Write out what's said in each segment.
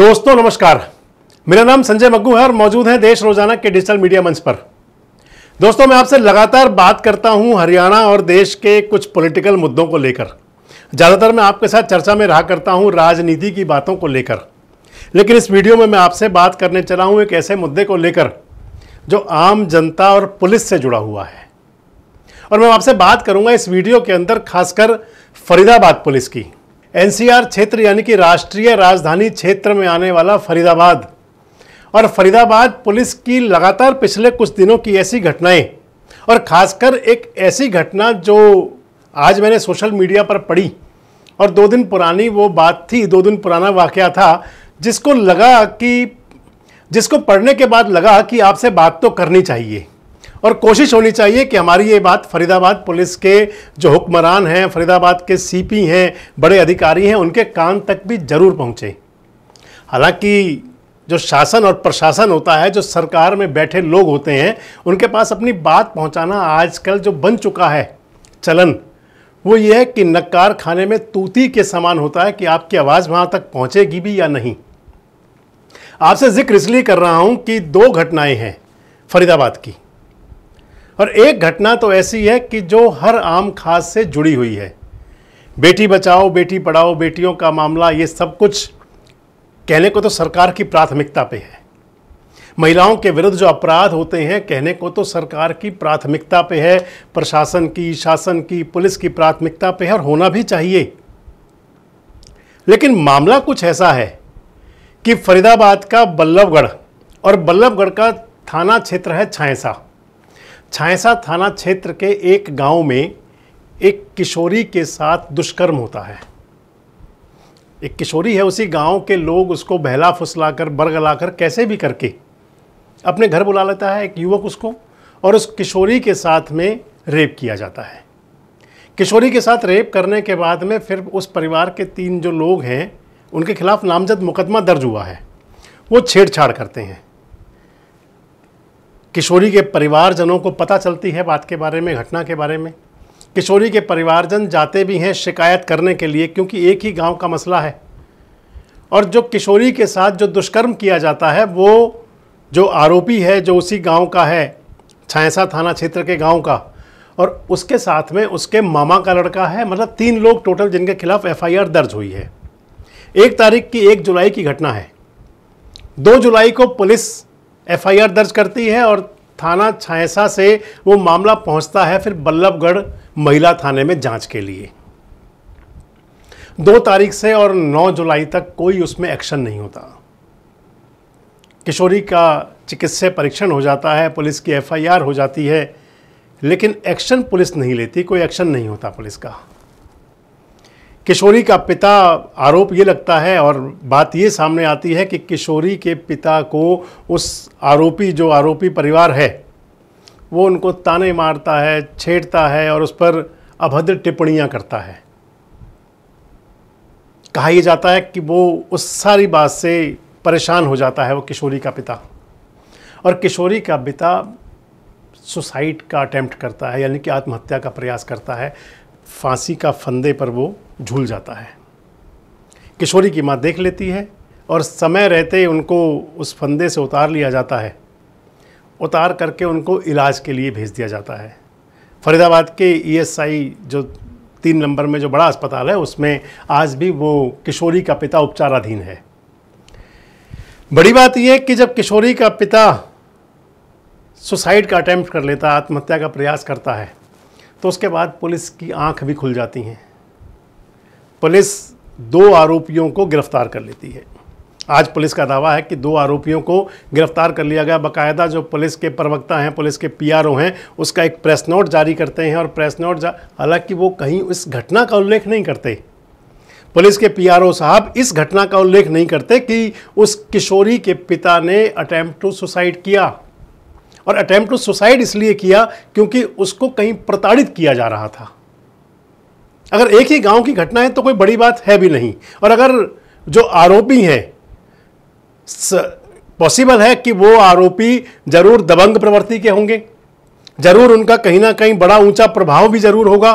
दोस्तों नमस्कार मेरा नाम संजय मग्गू है और मौजूद हैं देश रोजाना के डिजिटल मीडिया मंच पर दोस्तों मैं आपसे लगातार बात करता हूं हरियाणा और देश के कुछ पॉलिटिकल मुद्दों को लेकर ज़्यादातर मैं आपके साथ चर्चा में रहा करता हूं राजनीति की बातों को लेकर लेकिन इस वीडियो में मैं आपसे बात करने चला हूँ एक ऐसे मुद्दे को लेकर जो आम जनता और पुलिस से जुड़ा हुआ है और मैं आपसे बात करूँगा इस वीडियो के अंदर खासकर फरीदाबाद पुलिस की एनसीआर क्षेत्र यानी कि राष्ट्रीय राजधानी क्षेत्र में आने वाला फरीदाबाद और फरीदाबाद पुलिस की लगातार पिछले कुछ दिनों की ऐसी घटनाएं और खासकर एक ऐसी घटना जो आज मैंने सोशल मीडिया पर पढ़ी और दो दिन पुरानी वो बात थी दो दिन पुराना वाक़ था जिसको लगा कि जिसको पढ़ने के बाद लगा कि आपसे बात तो करनी चाहिए और कोशिश होनी चाहिए कि हमारी ये बात फरीदाबाद पुलिस के जो हुक्मरान हैं फरीदाबाद के सीपी हैं बड़े अधिकारी हैं उनके कान तक भी ज़रूर पहुँचे हालांकि जो शासन और प्रशासन होता है जो सरकार में बैठे लोग होते हैं उनके पास अपनी बात पहुंचाना आजकल जो बन चुका है चलन वो ये है कि नक्कार खाने में तूती के समान होता है कि आपकी आवाज़ वहाँ तक पहुँचेगी भी या नहीं आपसे जिक्र इसलिए कर रहा हूँ कि दो घटनाएँ हैं फरीदाबाद की और एक घटना तो ऐसी है कि जो हर आम खास से जुड़ी हुई है बेटी बचाओ बेटी पढ़ाओ बेटियों का मामला ये सब कुछ कहने को तो सरकार की प्राथमिकता पे है महिलाओं के विरुद्ध जो अपराध होते हैं कहने को तो सरकार की प्राथमिकता पे है प्रशासन की शासन की पुलिस की प्राथमिकता पे है और होना भी चाहिए लेकिन मामला कुछ ऐसा है कि फरीदाबाद का बल्लभगढ़ और बल्लभगढ़ का थाना क्षेत्र है छायसा छायसा थाना क्षेत्र के एक गांव में एक किशोरी के साथ दुष्कर्म होता है एक किशोरी है उसी गांव के लोग उसको बहला फुसला कर बरगला कर कैसे भी करके अपने घर बुला लेता है एक युवक उसको और उस किशोरी के साथ में रेप किया जाता है किशोरी के साथ रेप करने के बाद में फिर उस परिवार के तीन जो लोग हैं उनके खिलाफ नामजद मुकदमा दर्ज हुआ है वो छेड़छाड़ करते हैं किशोरी के परिवारजनों को पता चलती है बात के बारे में घटना के बारे में किशोरी के परिवारजन जाते भी हैं शिकायत करने के लिए क्योंकि एक ही गांव का मसला है और जो किशोरी के साथ जो दुष्कर्म किया जाता है वो जो आरोपी है जो उसी गांव का है छायसा थाना क्षेत्र के गांव का और उसके साथ में उसके मामा का लड़का है मतलब तीन लोग टोटल जिनके खिलाफ एफ दर्ज हुई है एक तारीख की एक जुलाई की घटना है दो जुलाई को पुलिस एफआईआर दर्ज करती है और थाना छायसा से वो मामला पहुंचता है फिर बल्लभगढ़ महिला थाने में जांच के लिए दो तारीख से और 9 जुलाई तक कोई उसमें एक्शन नहीं होता किशोरी का चिकित्सा परीक्षण हो जाता है पुलिस की एफआईआर हो जाती है लेकिन एक्शन पुलिस नहीं लेती कोई एक्शन नहीं होता पुलिस का किशोरी का पिता आरोप ये लगता है और बात ये सामने आती है कि किशोरी के पिता को उस आरोपी जो आरोपी परिवार है वो उनको ताने मारता है छेड़ता है और उस पर अभद्र टिप्पणियां करता है कहा यह जाता है कि वो उस सारी बात से परेशान हो जाता है वो किशोरी का पिता और किशोरी का पिता सुसाइड का अटैम्प्ट करता है यानी कि आत्महत्या का प्रयास करता है फांसी का फंदे पर वो झूल जाता है किशोरी की माँ देख लेती है और समय रहते उनको उस फंदे से उतार लिया जाता है उतार करके उनको इलाज के लिए भेज दिया जाता है फरीदाबाद के ईएसआई जो तीन नंबर में जो बड़ा अस्पताल है उसमें आज भी वो किशोरी का पिता उपचाराधीन है बड़ी बात यह कि जब किशोरी का पिता सुसाइड का अटैम्प्ट कर लेता आत्महत्या का प्रयास करता है तो उसके बाद पुलिस की आंख भी खुल जाती हैं पुलिस दो आरोपियों को गिरफ्तार कर लेती है आज पुलिस का दावा है कि दो आरोपियों को गिरफ्तार कर लिया गया बकायदा जो पुलिस के प्रवक्ता हैं पुलिस के पीआरओ हैं उसका एक प्रेस नोट जारी करते हैं और प्रेस नोट हालांकि वो कहीं इस घटना का उल्लेख नहीं करते पुलिस के पीआरओ साहब इस घटना का उल्लेख नहीं करते कि उस किशोरी के पिता ने अटैम्प्ट टू सुसाइड किया और अटैम्प्ट टू सुसाइड इसलिए किया क्योंकि उसको कहीं प्रताड़ित किया जा रहा था अगर एक ही गांव की घटना है तो कोई बड़ी बात है भी नहीं और अगर जो आरोपी हैं पॉसिबल है कि वो आरोपी जरूर दबंग प्रवृत्ति के होंगे जरूर उनका कहीं ना कहीं बड़ा ऊंचा प्रभाव भी जरूर होगा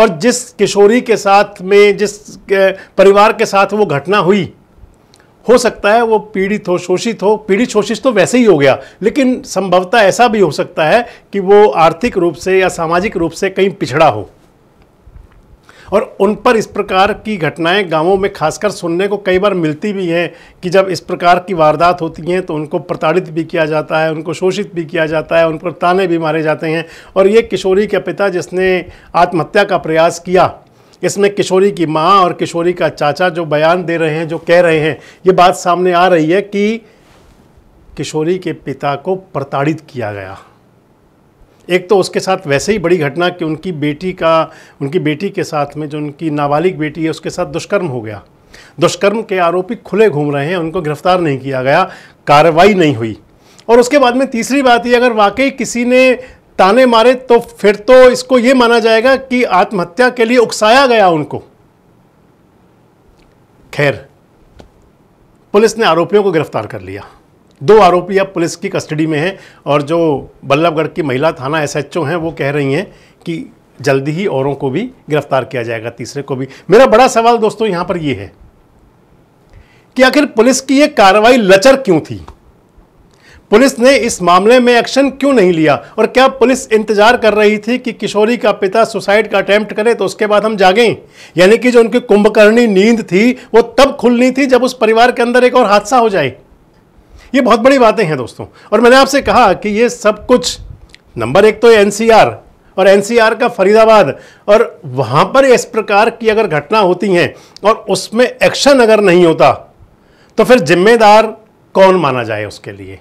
और जिस किशोरी के साथ में जिस परिवार के साथ वो घटना हुई हो सकता है वो पीड़ित हो शोषित हो पीड़ित शोषित तो वैसे ही हो गया लेकिन संभवतः ऐसा भी हो सकता है कि वो आर्थिक रूप से या सामाजिक रूप से कहीं पिछड़ा हो और उन पर इस प्रकार की घटनाएं गांवों में खासकर सुनने को कई बार मिलती भी हैं कि जब इस प्रकार की वारदात होती हैं तो उनको प्रताड़ित भी किया जाता है उनको शोषित भी किया जाता है उन पर ताने भी मारे जाते हैं और ये किशोरी के पिता जिसने आत्महत्या का प्रयास किया इसमें किशोरी की माँ और किशोरी का चाचा जो बयान दे रहे हैं जो कह रहे हैं ये बात सामने आ रही है कि किशोरी के पिता को प्रताड़ित किया गया एक तो उसके साथ वैसे ही बड़ी घटना कि उनकी बेटी का उनकी बेटी के साथ में जो उनकी नाबालिग बेटी है उसके साथ दुष्कर्म हो गया दुष्कर्म के आरोपी खुले घूम रहे हैं उनको गिरफ्तार नहीं किया गया कार्रवाई नहीं हुई और उसके बाद में तीसरी बात ये अगर वाकई किसी ने ताने मारे तो फिर तो इसको यह माना जाएगा कि आत्महत्या के लिए उकसाया गया उनको खैर पुलिस ने आरोपियों को गिरफ्तार कर लिया दो आरोपी अब पुलिस की कस्टडी में हैं और जो बल्लभगढ़ की महिला थाना एसएचओ हैं वो कह रही हैं कि जल्दी ही औरों को भी गिरफ्तार किया जाएगा तीसरे को भी मेरा बड़ा सवाल दोस्तों यहां पर यह है कि आखिर पुलिस की यह कार्रवाई लचर क्यों थी पुलिस ने इस मामले में एक्शन क्यों नहीं लिया और क्या पुलिस इंतजार कर रही थी कि किशोरी का पिता सुसाइड का अटैम्प्ट करे तो उसके बाद हम जागें यानी कि जो उनकी कुंभकर्णी नींद थी वो तब खुलनी थी जब उस परिवार के अंदर एक और हादसा हो जाए ये बहुत बड़ी बातें हैं दोस्तों और मैंने आपसे कहा कि ये सब कुछ नंबर एक तो एन और एन का फरीदाबाद और वहाँ पर इस प्रकार की अगर घटना होती हैं और उसमें एक्शन अगर नहीं होता तो फिर जिम्मेदार कौन माना जाए उसके लिए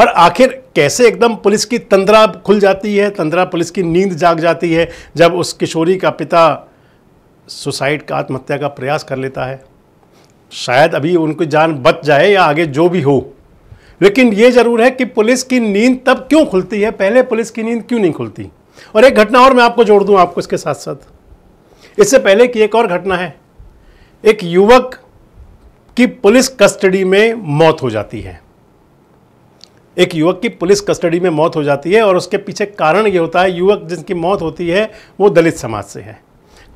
और आखिर कैसे एकदम पुलिस की तंद्रा खुल जाती है तंद्रा पुलिस की नींद जाग जाती है जब उस किशोरी का पिता सुसाइड का आत्महत्या का प्रयास कर लेता है शायद अभी उनकी जान बच जाए या आगे जो भी हो लेकिन ये ज़रूर है कि पुलिस की नींद तब क्यों खुलती है पहले पुलिस की नींद क्यों नहीं खुलती और एक घटना और मैं आपको जोड़ दूं आपको इसके साथ साथ इससे पहले कि एक और घटना है एक युवक की पुलिस कस्टडी में मौत हो जाती है एक युवक की पुलिस कस्टडी में मौत हो जाती है और उसके पीछे कारण ये होता है युवक जिनकी मौत होती है वो दलित समाज से है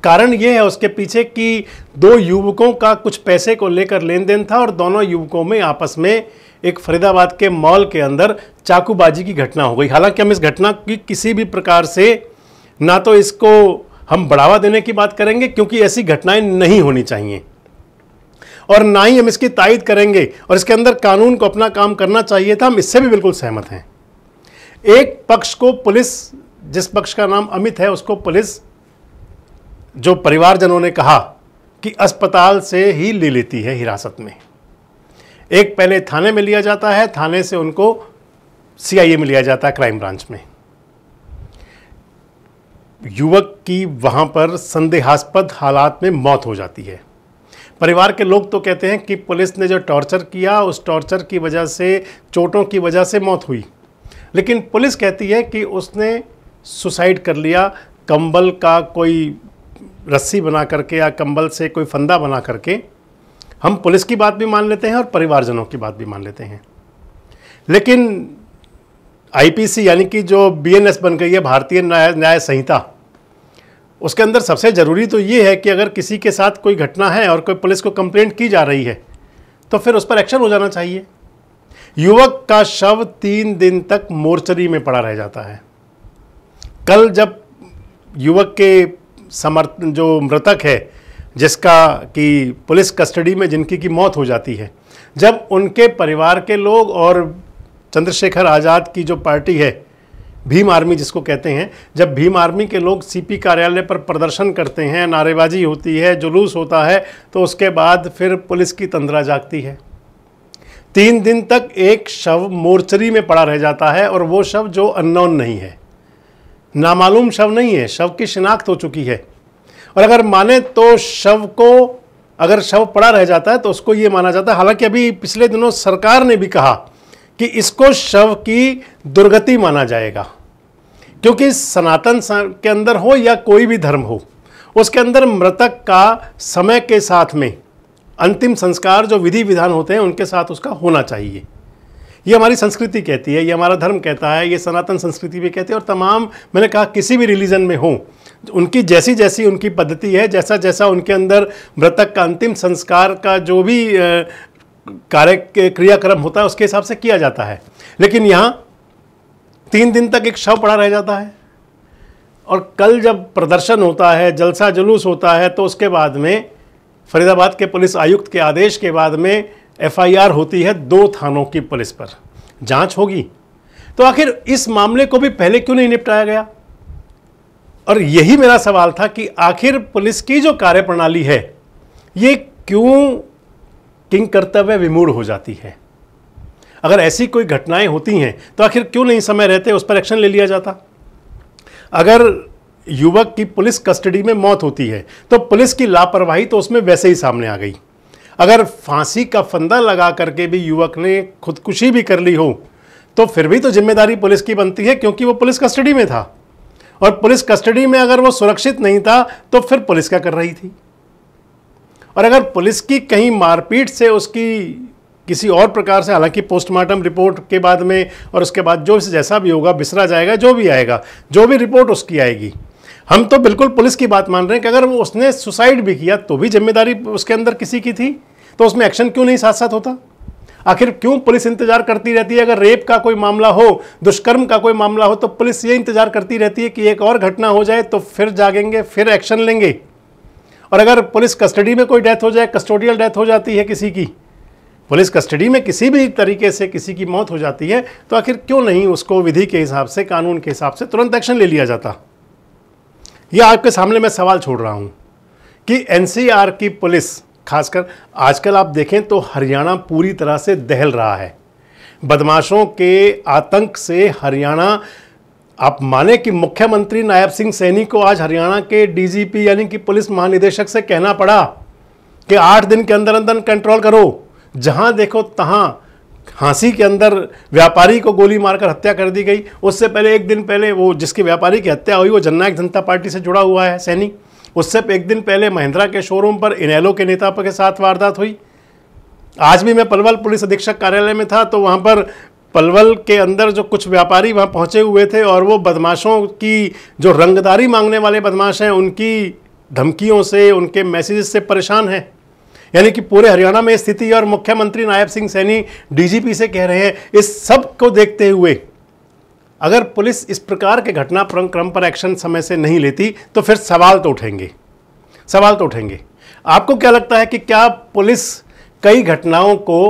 कारण ये है उसके पीछे कि दो युवकों का कुछ पैसे को लेकर लेन देन था और दोनों युवकों में आपस में एक फरीदाबाद के मॉल के अंदर चाकूबाजी की घटना हो गई हालांकि हम इस घटना की किसी भी प्रकार से ना तो इसको हम बढ़ावा देने की बात करेंगे क्योंकि ऐसी घटनाएं नहीं होनी चाहिए और ना ही हम इसकी तायद करेंगे और इसके अंदर कानून को अपना काम करना चाहिए था हम इससे भी बिल्कुल सहमत हैं एक पक्ष को पुलिस जिस पक्ष का नाम अमित है उसको पुलिस जो परिवारजनों ने कहा कि अस्पताल से ही ले लेती है हिरासत में एक पहले थाने में लिया जाता है थाने से उनको सीआईए में लिया जाता है क्राइम ब्रांच में युवक की वहां पर संदेहास्पद हालात में मौत हो जाती है परिवार के लोग तो कहते हैं कि पुलिस ने जो टॉर्चर किया उस टॉर्चर की वजह से चोटों की वजह से मौत हुई लेकिन पुलिस कहती है कि उसने सुसाइड कर लिया कंबल का कोई रस्सी बना करके या कंबल से कोई फंदा बना करके हम पुलिस की बात भी मान लेते हैं और परिवारजनों की बात भी मान लेते हैं लेकिन आईपीसी यानी कि जो बीएनएस बन गई है भारतीय न्याय न्याय संहिता उसके अंदर सबसे ज़रूरी तो ये है कि अगर किसी के साथ कोई घटना है और कोई पुलिस को कंप्लेंट की जा रही है तो फिर उस पर एक्शन हो जाना चाहिए युवक का शव तीन दिन तक मोर्चरी में पड़ा रह जाता है कल जब युवक के समर्थ जो मृतक है जिसका कि पुलिस कस्टडी में जिनकी की मौत हो जाती है जब उनके परिवार के लोग और चंद्रशेखर आज़ाद की जो पार्टी है भीम आर्मी जिसको कहते हैं जब भीम आर्मी के लोग सीपी कार्यालय पर प्रदर्शन करते हैं नारेबाजी होती है जुलूस होता है तो उसके बाद फिर पुलिस की तंद्रा जागती है तीन दिन तक एक शव मोर्चरी में पड़ा रह जाता है और वो शव जो अननोन नहीं है नामालूम शव नहीं है शव की शिनाख्त हो चुकी है और अगर माने तो शव को अगर शव पड़ा रह जाता है तो उसको ये माना जाता है हालांकि अभी पिछले दिनों सरकार ने भी कहा कि इसको शव की दुर्गति माना जाएगा क्योंकि सनातन के अंदर हो या कोई भी धर्म हो उसके अंदर मृतक का समय के साथ में अंतिम संस्कार जो विधि विधान होते हैं उनके साथ उसका होना चाहिए ये हमारी संस्कृति कहती है ये हमारा धर्म कहता है ये सनातन संस्कृति भी कहती है और तमाम मैंने कहा किसी भी रिलीजन में हो उनकी जैसी जैसी उनकी पद्धति है जैसा जैसा उनके अंदर मृतक का अंतिम संस्कार का जो भी कार्य क्रियाक्रम होता है उसके हिसाब से किया जाता है लेकिन यहाँ तीन दिन तक एक शव पड़ा रह जाता है और कल जब प्रदर्शन होता है जलसा जुलूस होता है तो उसके बाद में फरीदाबाद के पुलिस आयुक्त के आदेश के बाद में एफआईआर होती है दो थानों की पुलिस पर जांच होगी तो आखिर इस मामले को भी पहले क्यों नहीं निपटाया गया और यही मेरा सवाल था कि आखिर पुलिस की जो कार्यप्रणाली है ये क्यों किंग कर्तव्य विमूढ़ हो जाती है अगर ऐसी कोई घटनाएं होती हैं तो आखिर क्यों नहीं समय रहते उस पर एक्शन ले लिया जाता अगर युवक की पुलिस कस्टडी में मौत होती है तो पुलिस की लापरवाही तो उसमें वैसे ही सामने आ गई अगर फांसी का फंदा लगा करके भी युवक ने खुदकुशी भी कर ली हो तो फिर भी तो जिम्मेदारी पुलिस की बनती है क्योंकि वो पुलिस कस्टडी में था और पुलिस कस्टडी में अगर वो सुरक्षित नहीं था तो फिर पुलिस क्या कर रही थी और अगर पुलिस की कहीं मारपीट से उसकी किसी और प्रकार से हालांकि पोस्टमार्टम रिपोर्ट के बाद में और उसके बाद जो जैसा भी होगा बिसरा जाएगा जो भी आएगा जो भी रिपोर्ट उसकी आएगी हम तो बिल्कुल पुलिस की बात मान रहे हैं कि अगर वो उसने सुसाइड भी किया तो भी जिम्मेदारी उसके अंदर किसी की थी तो उसमें एक्शन क्यों नहीं साथ साथ होता आखिर क्यों पुलिस इंतजार करती रहती है अगर रेप का कोई मामला हो दुष्कर्म का कोई मामला हो तो पुलिस ये इंतजार करती रहती है कि एक और घटना हो जाए तो फिर जागेंगे फिर एक्शन लेंगे और अगर पुलिस कस्टडी में कोई डेथ हो जाए कस्टोडियल डेथ हो जाती है किसी की पुलिस कस्टडी में किसी भी तरीके से किसी की मौत हो जाती है तो आखिर क्यों नहीं उसको विधि के हिसाब से कानून के हिसाब से तुरंत एक्शन ले लिया जाता यह आपके सामने मैं सवाल छोड़ रहा हूँ कि एनसीआर की पुलिस खासकर आजकल आप देखें तो हरियाणा पूरी तरह से दहल रहा है बदमाशों के आतंक से हरियाणा आप माने कि मुख्यमंत्री नायब सिंह सैनी को आज हरियाणा के डीजीपी यानी कि पुलिस महानिदेशक से कहना पड़ा कि आठ दिन के अंदर अंदर कंट्रोल करो जहां देखो तहां हांसी के अंदर व्यापारी को गोली मारकर हत्या कर दी गई उससे पहले एक दिन पहले वो जिसके व्यापारी की हत्या हुई वो जननायक जनता पार्टी से जुड़ा हुआ है सैनी उससे एक दिन पहले महिंद्रा के शोरूम पर इनैलो के नेता के साथ वारदात हुई आज भी मैं पलवल पुलिस अधीक्षक कार्यालय में था तो वहाँ पर पलवल के अंदर जो कुछ व्यापारी वहाँ पहुँचे हुए थे और वो बदमाशों की जो रंगदारी मांगने वाले बदमाश हैं उनकी धमकियों से उनके मैसेज से परेशान हैं यानी कि पूरे हरियाणा में स्थिति और मुख्यमंत्री नायब सिंह सैनी डीजीपी से कह रहे हैं इस सब को देखते हुए अगर पुलिस इस प्रकार के घटना क्रम पर एक्शन समय से नहीं लेती तो फिर सवाल तो उठेंगे सवाल तो उठेंगे आपको क्या लगता है कि क्या पुलिस कई घटनाओं को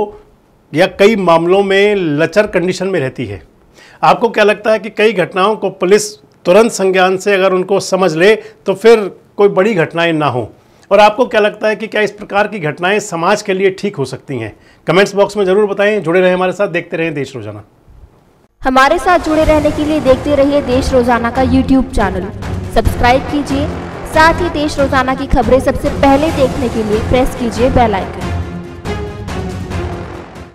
या कई मामलों में लचर कंडीशन में रहती है आपको क्या लगता है कि कई घटनाओं को पुलिस तुरंत संज्ञान से अगर उनको समझ ले तो फिर कोई बड़ी घटनाएं ना हो और आपको क्या लगता है कि क्या इस प्रकार की घटनाएं समाज के लिए ठीक हो सकती हैं कमेंट्स बॉक्स में जरूर बताएं जुड़े रहें हमारे साथ देखते रहें देश रोजाना हमारे साथ जुड़े रहने के लिए देखते रहिए देश रोजाना का यूट्यूब चैनल सब्सक्राइब कीजिए साथ ही देश रोजाना की खबरें सबसे पहले देखने के लिए प्रेस कीजिए बेलाइकन